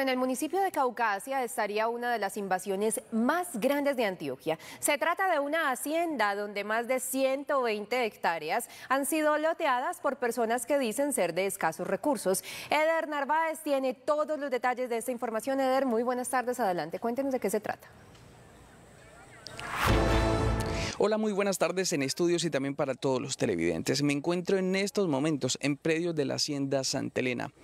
en el municipio de Caucasia estaría una de las invasiones más grandes de Antioquia. Se trata de una hacienda donde más de 120 hectáreas han sido loteadas por personas que dicen ser de escasos recursos. Eder Narváez tiene todos los detalles de esta información. Eder, muy buenas tardes, adelante. Cuéntenos de qué se trata. Hola, muy buenas tardes en estudios y también para todos los televidentes. Me encuentro en estos momentos en predios de la Hacienda Santa Elena.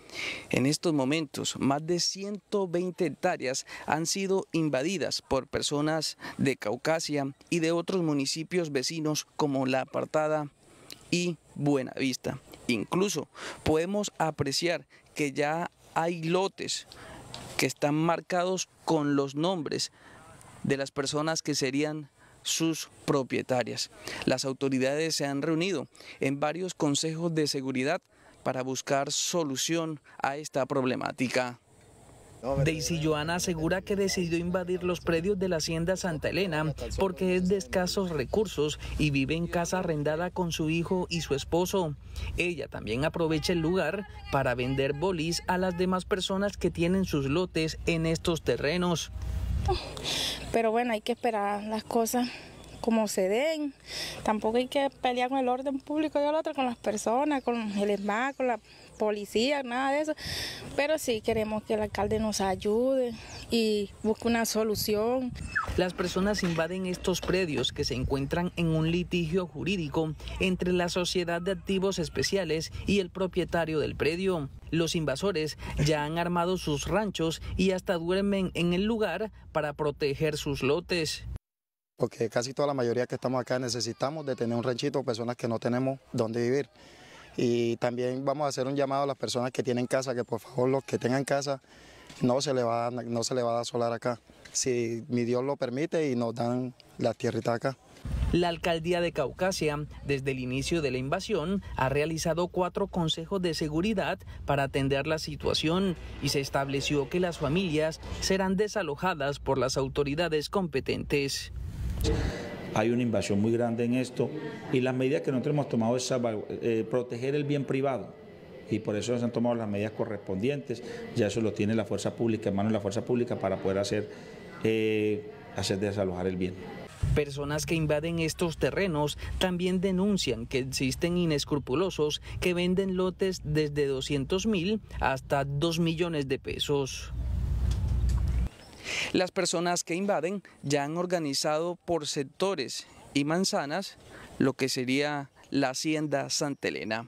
En estos momentos, más de 120 hectáreas han sido invadidas por personas de Caucasia y de otros municipios vecinos como La Apartada y Buenavista. Incluso podemos apreciar que ya hay lotes que están marcados con los nombres de las personas que serían sus propietarias. Las autoridades se han reunido en varios consejos de seguridad para buscar solución a esta problemática. Daisy Joana asegura que decidió invadir los predios de la hacienda Santa Elena porque es de escasos recursos y vive en casa arrendada con su hijo y su esposo. Ella también aprovecha el lugar para vender bolis a las demás personas que tienen sus lotes en estos terrenos. Pero bueno, hay que esperar las cosas como se den. Tampoco hay que pelear con el orden público y el otro, con las personas, con el ESMA, con la policía, nada de eso. Pero sí queremos que el alcalde nos ayude y busque una solución. Las personas invaden estos predios que se encuentran en un litigio jurídico entre la Sociedad de Activos Especiales y el propietario del predio. Los invasores ya han armado sus ranchos y hasta duermen en el lugar para proteger sus lotes porque casi toda la mayoría que estamos acá necesitamos de tener un ranchito, personas que no tenemos dónde vivir. Y también vamos a hacer un llamado a las personas que tienen casa, que por favor los que tengan casa, no se le va a, no se le va a acá. Si mi Dios lo permite y nos dan la tierrita acá. La alcaldía de Caucasia, desde el inicio de la invasión, ha realizado cuatro consejos de seguridad para atender la situación y se estableció que las familias serán desalojadas por las autoridades competentes hay una invasión muy grande en esto y las medidas que nosotros hemos tomado es eh, proteger el bien privado y por eso se han tomado las medidas correspondientes, ya eso lo tiene la fuerza pública, en manos de la fuerza pública para poder hacer, eh, hacer desalojar el bien. Personas que invaden estos terrenos también denuncian que existen inescrupulosos que venden lotes desde 200 mil hasta 2 millones de pesos. Las personas que invaden ya han organizado por sectores y manzanas lo que sería la hacienda Santa Elena.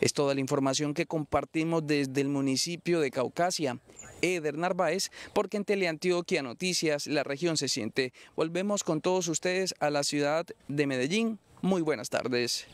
Es toda la información que compartimos desde el municipio de Caucasia. Eder Narváez, porque en Teleantioquia Noticias la región se siente. Volvemos con todos ustedes a la ciudad de Medellín. Muy buenas tardes.